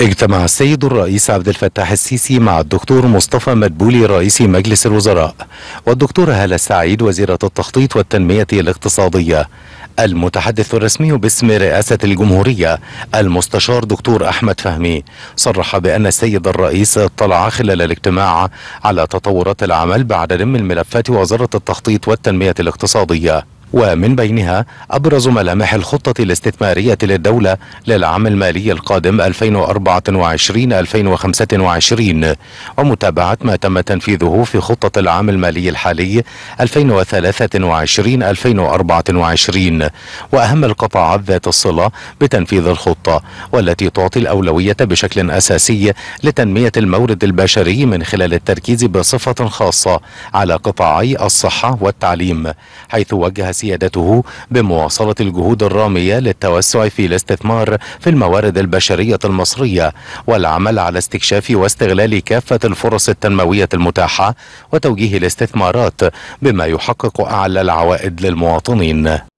اجتمع السيد الرئيس عبد الفتاح السيسي مع الدكتور مصطفى مدبولي رئيس مجلس الوزراء والدكتور هالة سعيد وزيرة التخطيط والتنمية الاقتصادية المتحدث الرسمي باسم رئاسة الجمهورية المستشار دكتور أحمد فهمي صرح بأن السيد الرئيس اطلع خلال الاجتماع على تطورات العمل بعدد من ملفات وزارة التخطيط والتنمية الاقتصادية ومن بينها أبرز ملامح الخطة الاستثمارية للدولة للعام المالي القادم 2024-2025 ومتابعة ما تم تنفيذه في خطة العام المالي الحالي 2023-2024 وأهم القطاعات ذات الصلة بتنفيذ الخطة والتي تعطي الأولوية بشكل أساسي لتنمية المورد البشري من خلال التركيز بصفة خاصة على قطاعي الصحة والتعليم حيث وجه سيادته بمواصلة الجهود الرامية للتوسع في الاستثمار في الموارد البشرية المصرية والعمل على استكشاف واستغلال كافة الفرص التنموية المتاحة وتوجيه الاستثمارات بما يحقق أعلى العوائد للمواطنين